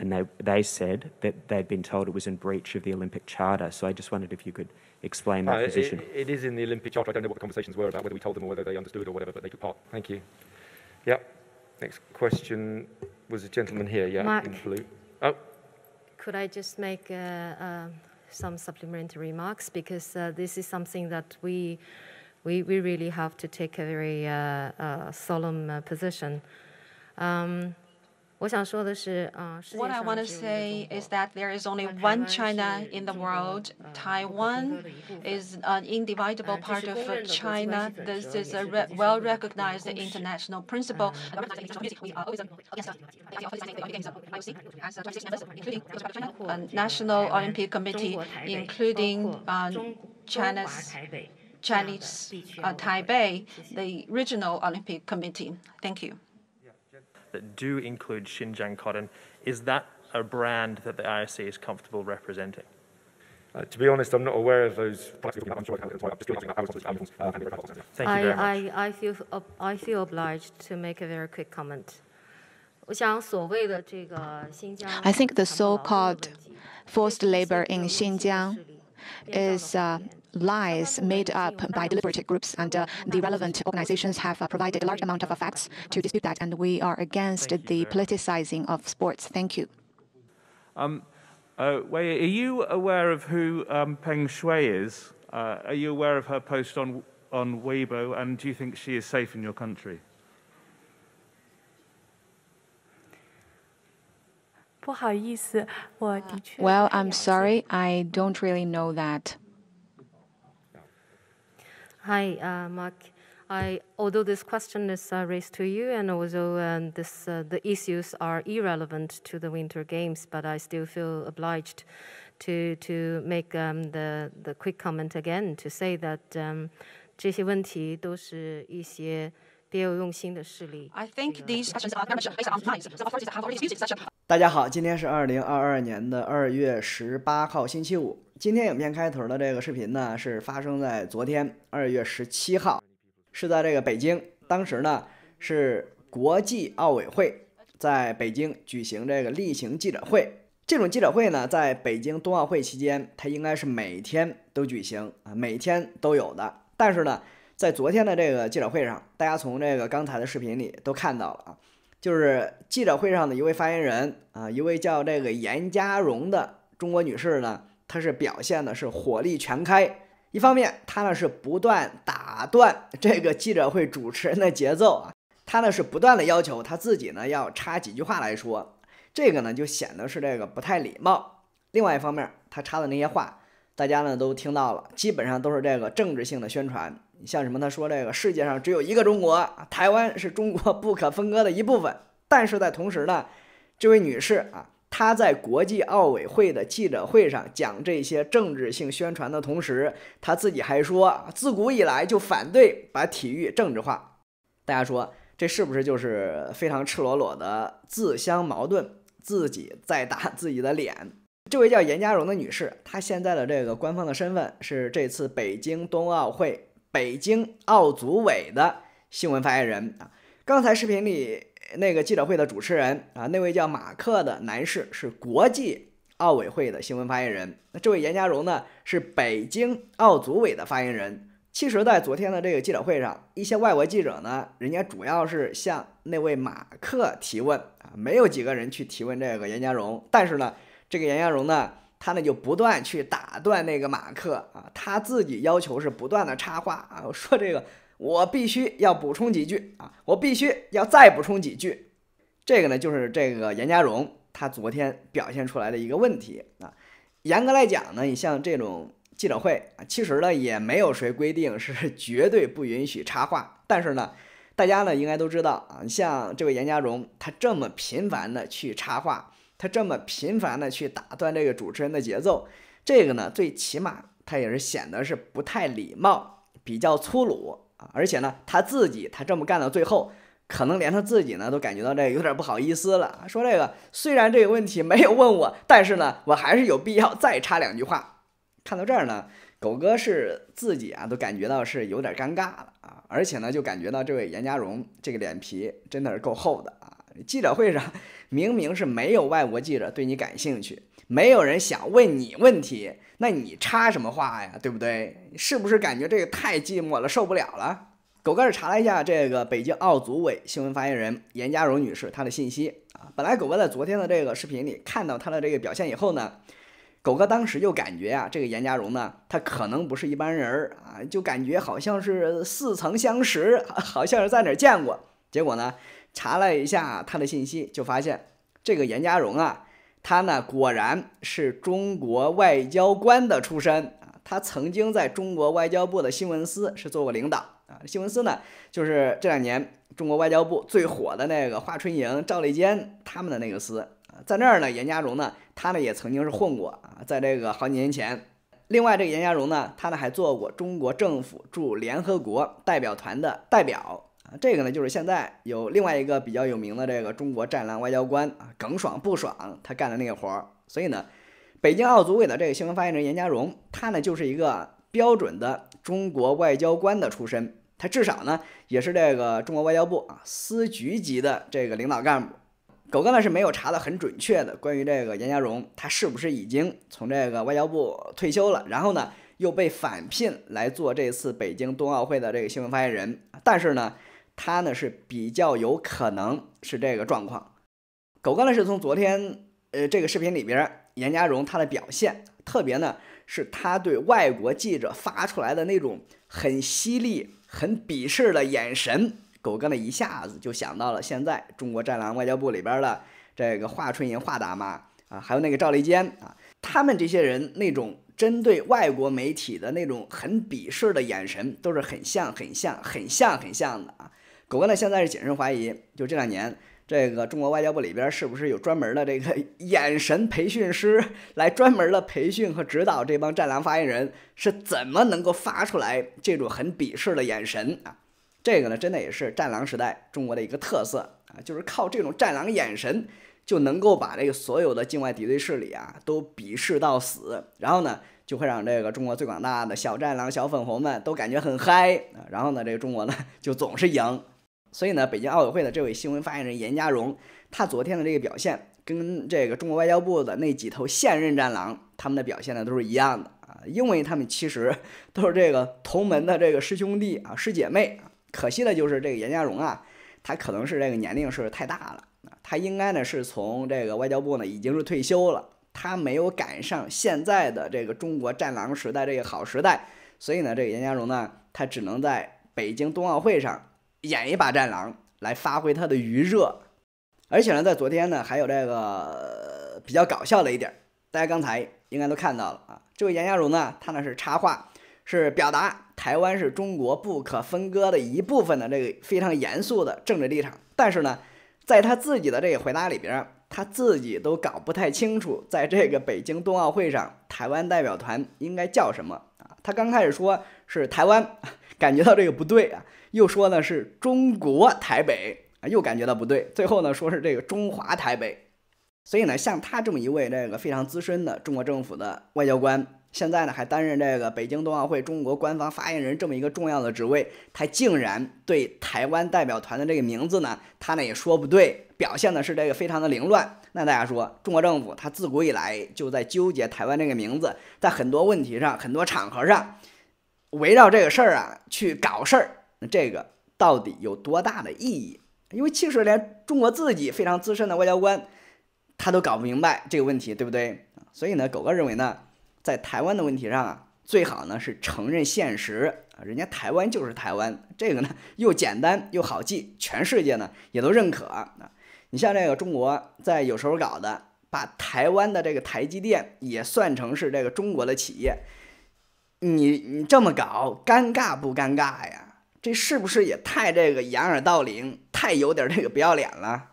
and they, they said that they'd been told it was in breach of the Olympic Charter. So I just wondered if you could explain that uh, position. It, it is in the Olympic Charter. I don't know what the conversations were about, whether we told them or whether they understood or whatever, but they took part. Thank you. Yeah. Next question was a gentleman here, yeah, Mark, in blue. Oh. Could I just make uh, uh, some supplementary remarks? Because uh, this is something that we, we, we really have to take a very uh, uh, solemn position. Um, what I want to say is that there is only one China in the world. Taiwan is an indivisible part of China. This is a re- well recognized international principle. We are against National uh, Olympic Committee, including China's Chinese uh, Taipei, the regional Olympic committee. Thank you that do include Xinjiang cotton, is that a brand that the IOC is comfortable representing? Uh, to be honest, I'm not aware of those. Uh, Thank you very much. I, I, I, feel, I feel obliged to make a very quick comment. I think the so called forced labor in Xinjiang is uh, lies made up by deliberate groups, and uh, the relevant organizations have uh, provided a large amount of facts to dispute that, and we are against the politicizing of sports. Thank you. Um, uh, Wei, are you aware of who um, Peng Shui is? Uh, are you aware of her post on, on Weibo, and do you think she is safe in your country? Uh, well, I'm sorry, I don't really know that. Hi, uh, Mark. I, although this question is uh, raised to you, and also um, this, uh, the issues are irrelevant to the Winter Games, but I still feel obliged to to make um, the the quick comment again to say that um, 这些问题都是一些。别有用心的势力。大家好，今天是二零二二年的二月十八号，星期五。今天影片开头的这个视频呢，是发生在昨天二月十七号，是在这个北京。当时呢，是国际奥委会在北京举行这个例行记者会。这种记者会呢，在北京冬奥会期间，它应该是每天都举行啊，每天都有的。但是呢，在昨天的这个记者会上，大家从这个刚才的视频里都看到了啊，就是记者会上的一位发言人啊，一位叫这个严家荣的中国女士呢，她是表现的是火力全开。一方面，她呢是不断打断这个记者会主持人的节奏啊，她呢是不断的要求她自己呢要插几句话来说，这个呢就显得是这个不太礼貌。另外一方面，她插的那些话。大家呢都听到了，基本上都是这个政治性的宣传，像什么他说这个世界上只有一个中国，台湾是中国不可分割的一部分。但是在同时呢，这位女士啊，她在国际奥委会的记者会上讲这些政治性宣传的同时，她自己还说自古以来就反对把体育政治化。大家说这是不是就是非常赤裸裸的自相矛盾，自己在打自己的脸？这位叫严家荣的女士，她现在的这个官方的身份是这次北京冬奥会北京奥组委的新闻发言人啊。刚才视频里那个记者会的主持人啊，那位叫马克的男士是国际奥委会的新闻发言人。那这位严家荣呢，是北京奥组委的发言人。其实，在昨天的这个记者会上，一些外国记者呢，人家主要是向那位马克提问啊，没有几个人去提问这个严家荣，但是呢。这个严家荣呢，他呢就不断去打断那个马克啊，他自己要求是不断的插话啊，说这个我必须要补充几句啊，我必须要再补充几句。这个呢就是这个严家荣他昨天表现出来的一个问题啊。严格来讲呢，你像这种记者会啊，其实呢也没有谁规定是 绝对不允许插话，但是呢，大家呢应该都知道啊，像这位严家荣他这么频繁的去插话。他这么频繁的去打断这个主持人的节奏，这个呢，最起码他也是显得是不太礼貌，比较粗鲁啊。而且呢，他自己他这么干到最后，可能连他自己呢都感觉到这有点不好意思了。说这个虽然这个问题没有问我，但是呢，我还是有必要再插两句话。看到这儿呢，狗哥是自己啊都感觉到是有点尴尬了啊。而且呢，就感觉到这位严家荣这个脸皮真的是够厚的啊。记者会上。明明是没有外国记者对你感兴趣，没有人想问你问题，那你插什么话呀，对不对？是不是感觉这个太寂寞了，受不了了？狗哥是查了一下这个北京奥组委新闻发言人严家荣女士她的信息啊。本来狗哥在昨天的这个视频里看到她的这个表现以后呢，狗哥当时就感觉啊，这个严家荣呢，她可能不是一般人儿啊，就感觉好像是似曾相识，好像是在哪儿见过。结果呢？查了一下他的信息，就发现这个严家荣啊，他呢果然是中国外交官的出身啊。他曾经在中国外交部的新闻司是做过领导啊。新闻司呢，就是这两年中国外交部最火的那个华春莹、赵立坚他们的那个司，啊，在那儿呢，严家荣呢，他呢也曾经是混过啊，在这个好几年前。另外，这个严家荣呢，他呢还做过中国政府驻联合国代表团的代表。这个呢，就是现在有另外一个比较有名的这个中国战狼外交官啊，耿爽不爽，他干的那个活儿。所以呢，北京奥组委的这个新闻发言人严家荣，他呢就是一个标准的中国外交官的出身，他至少呢也是这个中国外交部啊司局级的这个领导干部。狗哥呢是没有查的很准确的，关于这个严家荣他是不是已经从这个外交部退休了，然后呢又被返聘来做这次北京冬奥会的这个新闻发言人，但是呢。他呢是比较有可能是这个状况，狗哥呢是从昨天呃这个视频里边，严家荣他的表现，特别呢是他对外国记者发出来的那种很犀利、很鄙视的眼神，狗哥呢一下子就想到了现在中国战狼外交部里边的这个华春莹华大妈啊，还有那个赵立坚啊，他们这些人那种针对外国媒体的那种很鄙视的眼神，都是很像、很像、很像、很像的啊。狗哥呢？现在是谨慎怀疑，就这两年，这个中国外交部里边是不是有专门的这个 眼神培训师，来专门的培训和指导这帮战狼发言人是怎么能够发出来这种很鄙视的眼神啊？这个呢，真的也是战狼时代中国的一个特色啊，就是靠这种战狼眼神就能够把这个所有的境外敌对势力啊都鄙视到死，然后呢，就会让这个中国最广大的小战狼、小粉红们都感觉很嗨啊，然后呢，这个中国呢就总是赢。所以呢，北京奥委会的这位新闻发言人严家荣，他昨天的这个表现，跟这个中国外交部的那几头现任战狼，他们的表现呢，都是一样的啊，因为他们其实 都是这个同门的这个师兄弟啊，师姐妹。可惜的就是这个严家荣啊，他可能是这个年龄是太大了，他应该呢是从这个外交部呢已经是退休了，他没有赶上现在的这个中国战狼时代这个好时代，所以呢，这个严家荣呢，他只能在北京冬奥会上。演一把战狼来发挥他的余热，而且呢，在昨天呢，还有这个比较搞笑的一点，大家刚才应该都看到了啊。这位严嘉荣呢，他呢是插话，是表达台湾是中国不可分割的一部分的这个非常严肃的政治立场。但是呢，在他自己的这个回答里边，他自己都搞不太清楚，在这个北京冬奥会上，台湾代表团应该叫什么啊？他刚开始说是台湾，感觉到这个不对啊。又说呢是中国台北啊，又感觉到不对，最后呢说是这个中华台北，所以呢像他这么一位这个非常资深的中国政府的外交官，现在呢还担任这个北京冬奥会中国官方发言人这么一个重要的职位，他竟然对台湾代表团的这个名字呢，他呢也说不对，表现的是这个非常的凌乱。那大家说，中国政府他自古以来就在纠结台湾这个名字，在很多问题上、很多场合上，围绕这个事儿啊去搞事儿。那这个到底有多大的意义？因为其实连中国自己非常资深的外交官，他都搞不明白这个问题，对不对？所以呢，狗哥认为呢，在台湾的问题上啊，最好呢是承认现实，人家台湾就是台湾，这个呢又简单又好记，全世界呢也都认可啊。你像这个中国在有时候搞的，把台湾的这个台积电也算成是这个中国的企业，你你这么搞，尴尬不尴尬呀？这是不是也太这个掩耳盗铃，太有点这个不要脸了？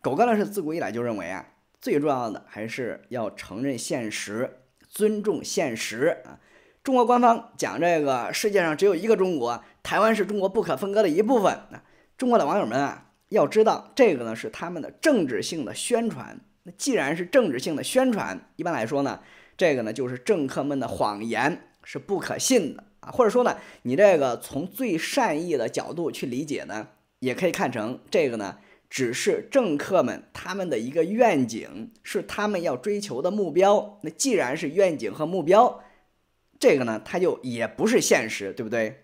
狗哥呢是自古以来就认为啊，最重要的还是要承认现实，尊重现实啊。中国官方讲这个世界上只有一个中国，台湾是中国不可分割的一部分啊。中国的网友们啊，要知道这个呢是他们的政治性的宣传。那既然是政治性的宣传，一般来说呢，这个呢就是政客们的谎言，是不可信的。啊，或者说呢，你这个从最善意的角度去理解呢，也可以看成这个呢，只是政客们他们的一个愿景，是他们要追求的目标。那既然是愿景和目标，这个呢，它就也不是现实，对不对？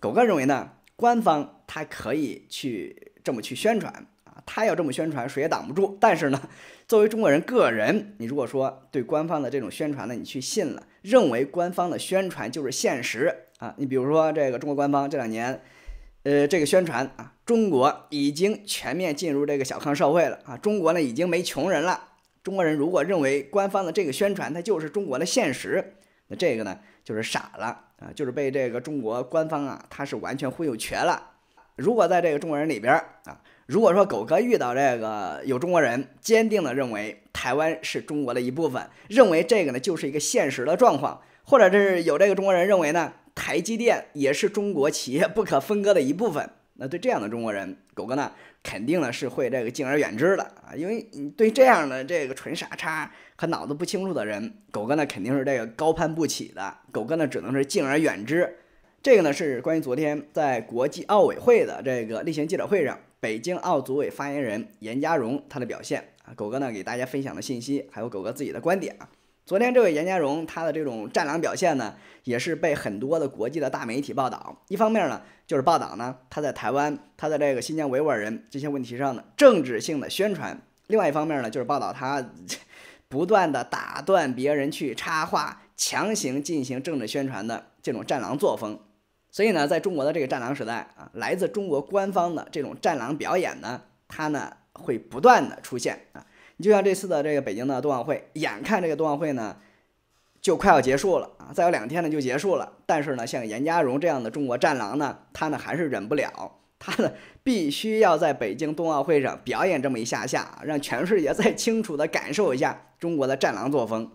狗哥认为呢，官方它可以去这么去宣传。他要这么宣传，谁也挡不住。但是呢，作为中国人个人，你如果说对官方的这种宣传呢，你去信了，认为官方的宣传就是现实啊，你比如说这个中国官方这两年，呃，这个宣传啊，中国已经全面进入这个小康社会了啊，中国呢已经没穷人了。中国人如果认为官方的这个宣传它就是中国的现实，那这个呢就是傻了啊，就是被这个中国官方啊他是完全忽悠瘸了。如果在这个中国人里边啊。如果说狗哥遇到这个有中国人坚定的认为台湾是中国的一部分，认为这个呢就是一个现实的状况，或者这是有这个中国人认为呢台积电也是中国企业不可分割的一部分，那对这样的中国人，狗哥呢肯定呢是会这个敬而远之的啊，因为你对这样的这个纯傻叉和脑子不清楚的人，狗哥呢肯定是这个高攀不起的，狗哥呢只能是敬而远之。这个呢是关于昨天在国际奥委会的这个例行记者会上。北京奥组委发言人严家荣他的表现啊，狗哥呢给大家分享的信息，还有狗哥自己的观点啊。昨天这位严家荣他的这种战狼表现呢，也是被很多的国际的大媒体报道。一方面呢，就是报道呢他在台湾、他的这个新疆维吾尔人这些问题上的政治性的宣传；另外一方面呢，就是报道他 不断的打断别人去插话，强行进行政治宣传的这种战狼作风。所以呢，在中国的这个战狼时代啊，来自中国官方的这种战狼表演呢，它呢会不断的出现啊。你就像这次的这个北京的冬奥会，眼看这个冬奥会呢就快要结束了啊，再有两天呢就结束了。但是呢，像严家荣这样的中国战狼呢，他呢还是忍不了，他呢必须要在北京冬奥会上表演这么一下下，让全世界再清楚的感受一下中国的战狼作风。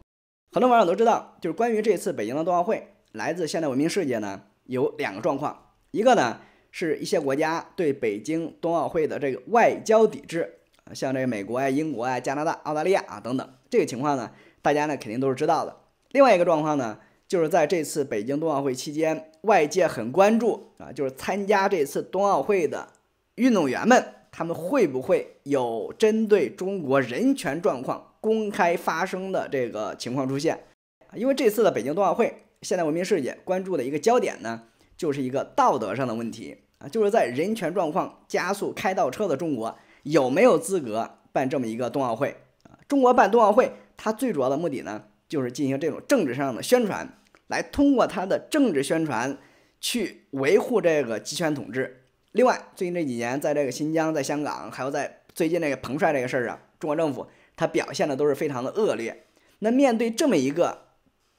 很多网友都知道，就是关于这次北京的冬奥会，来自现代文明世界呢。有两个状况，一个呢是一些国家对北京冬奥会的这个外交抵制，像这个美国啊、英国啊、加拿大、澳大利亚啊等等，这个情况呢，大家呢肯定都是知道的。另外一个状况呢，就是在这次北京冬奥会期间，外界很关注啊，就是参加这次冬奥会的运动员们，他们会不会有针对中国人权状况公开发声的这个情况出现？因为这次的北京冬奥会。现代文明世界关注的一个焦点呢，就是一个道德上的问题啊，就是在人权状况加速开倒车的中国，有没有资格办这么一个冬奥会？啊，中国办冬奥会，它最主要的目的呢，就是进行这种政治上的宣传，来通过它的政治宣传去维护这个集权统治。另外，最近这几年，在这个新疆、在香港，还有在最近这个彭帅这个事儿上，中国政府它表现的都是非常的恶劣。那面对这么一个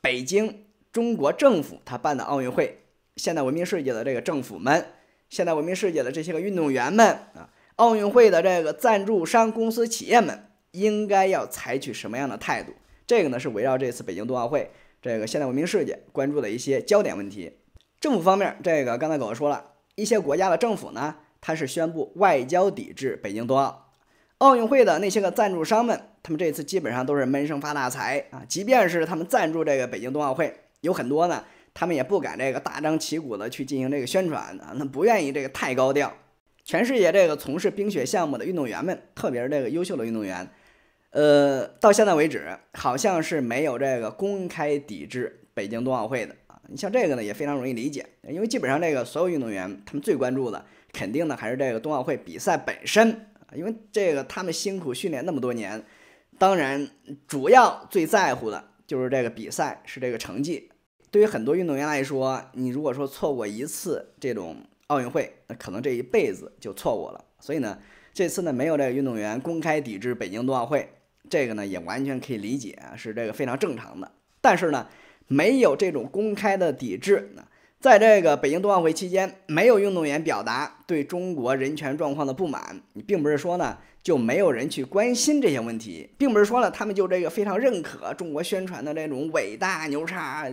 北京，中国政府他办的奥运会，现代文明世界的这个政府们，现代文明世界的这些个运动员们啊，奥运会的这个赞助商公司企业们应该要采取什么样的态度？这个呢是围绕这次北京冬奥会这个现代文明世界关注的一些焦点问题。政府方面，这个刚才狗哥说了一些国家的政府呢，他是宣布外交抵制北京冬奥。奥运会的那些个赞助商们，他们这次基本上都是闷声发大财啊，即便是他们赞助这个北京冬奥会。有很多呢，他们也不敢这个大张旗鼓的去进行这个宣传啊，那不愿意这个太高调。全世界这个从事冰雪项目的运动员们，特别是这个优秀的运动员，呃，到现在为止，好像是没有这个公开抵制北京冬奥会的啊。你像这个呢，也非常容易理解，因为基本上这个所有运动员他们最关注的，肯定呢还是这个冬奥会比赛本身，因为这个他们辛苦训练那么多年，当然主要最在乎的就是这个比赛是这个成绩。对于很多运动员来说，你如果说错过一次这种奥运会，那可能这一辈子就错过了。所以呢，这次呢没有这个运动员公开抵制北京冬奥会，这个呢也完全可以理解，是这个非常正常的。但是呢，没有这种公开的抵制。在这个北京冬奥会期间，没有运动员表达对中国人权状况的不满。你并不是说呢就没有人去关心这些问题，并不是说呢他们就这个非常认可中国宣传的那种伟大牛叉，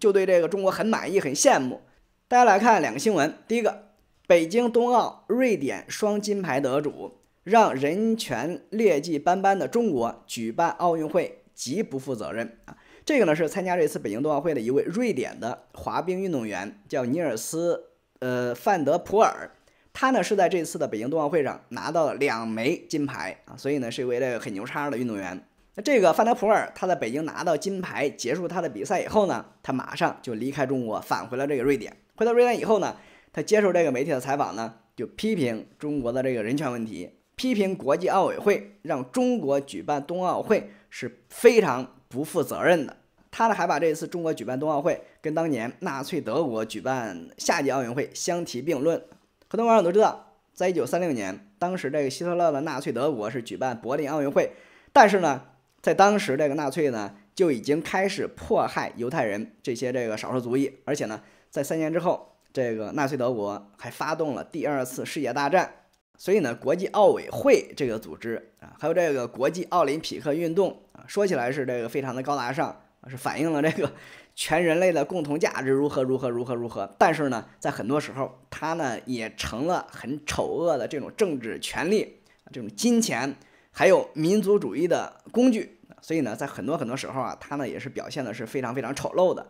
就对这个中国很满意很羡慕。大家来看两个新闻。第一个，北京冬奥瑞典双金牌得主，让人权劣迹斑斑的中国举办奥运会极不负责任啊。这个呢是参加这次北京冬奥会的一位瑞典的滑冰运动员，叫尼尔斯，呃，范德普尔。他呢是在这次的北京冬奥会上拿到了两枚金牌啊，所以呢是一位这个很牛叉的运动员。那这个范德普尔他在北京拿到金牌结束他的比赛以后呢，他马上就离开中国，返回了这个瑞典。回到瑞典以后呢，他接受这个媒体的采访呢，就批评中国的这个人权问题，批评国际奥委会让中国举办冬奥会是非常。不负责任的，他呢还把这一次中国举办冬奥会跟当年纳粹德国举办夏季奥运会相提并论。很多网友都知道，在一九三六年，当时这个希特勒的纳粹德国是举办柏林奥运会，但是呢，在当时这个纳粹呢就已经开始迫害犹太人这些这个少数族裔，而且呢，在三年之后，这个纳粹德国还发动了第二次世界大战。所以呢，国际奥委会这个组织啊，还有这个国际奥林匹克运动啊，说起来是这个非常的高大上是反映了这个全人类的共同价值如何如何如何如何。但是呢，在很多时候，它呢也成了很丑恶的这种政治权利、这种金钱还有民族主义的工具。所以呢，在很多很多时候啊，它呢也是表现的是非常非常丑陋的。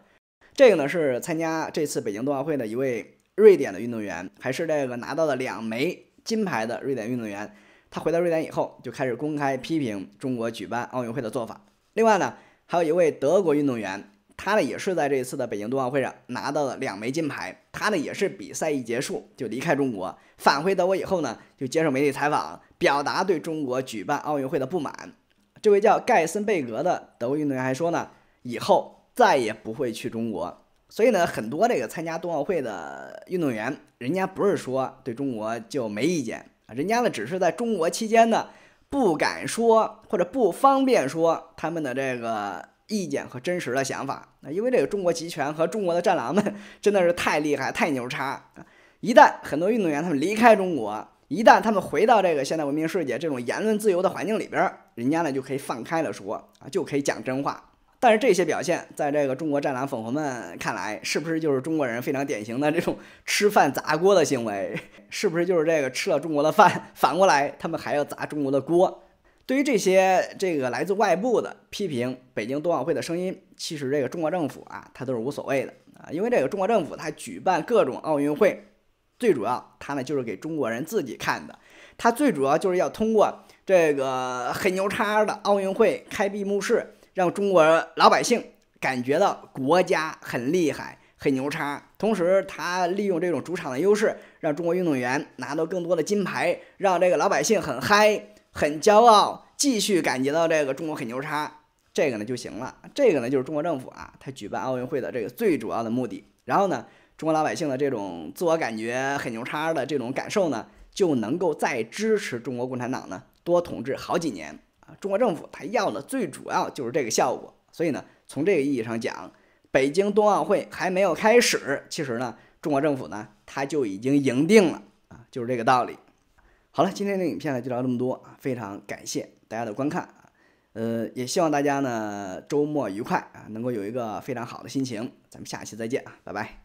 这个呢是参加这次北京冬奥会的一位瑞典的运动员，还是这个拿到了两枚。金牌的瑞典运动员，他回到瑞典以后就开始公开批评中国举办奥运会的做法。另外呢，还有一位德国运动员，他呢也是在这一次的北京冬奥会上拿到了两枚金牌。他呢也是比赛一结束就离开中国，返回德国以后呢，就接受媒体采访，表达对中国举办奥运会的不满。这位叫盖森贝格的德国运动员还说呢，以后再也不会去中国。所以呢，很多这个参加冬奥会的运动员，人家不是说对中国就没意见啊，人家呢只是在中国期间呢不敢说或者不方便说他们的这个意见和真实的想法。那因为这个中国集权和中国的战狼们 真的是太厉害太牛叉。一旦很多运动员他们离开中国，一旦他们回到这个现代文明世界这种言论自由的环境里边，人家呢就可以放开了说啊，就可以讲真话。但是这些表现，在这个中国战狼粉们看来，是不是就是中国人非常典型的这种吃饭砸锅的行为？是不是就是这个吃了中国的饭，反过来他们还要砸中国的锅？对于这些这个来自外部的批评北京冬奥会的声音，其实这个中国政府啊，他都是无所谓的啊，因为这个中国政府他举办各种奥运会，最主要他呢就是给中国人自己看的，他最主要就是要通过这个很牛叉的奥运会开闭幕式。让中国老百姓感觉到国家很厉害、很牛叉，同时他利用这种主场的优势，让中国运动员拿到更多的金牌，让这个老百姓很嗨、很骄傲，继续感觉到这个中国很牛叉，这个呢就行了。这个呢就是中国政府啊，他举办奥运会的这个最主要的目的。然后呢，中国老百姓的这种自我感觉很牛叉的这种感受呢，就能够再支持中国共产党呢多统治好几年。中国政府他要的最主要就是这个效果，所以呢，从这个意义上讲，北京冬奥会还没有开始，其实呢，中国政府呢他就已经赢定了啊，就是这个道理。好了，今天的影片呢就聊这么多啊，非常感谢大家的观看，呃，也希望大家呢周末愉快啊，能够有一个非常好的心情，咱们下期再见啊，拜拜。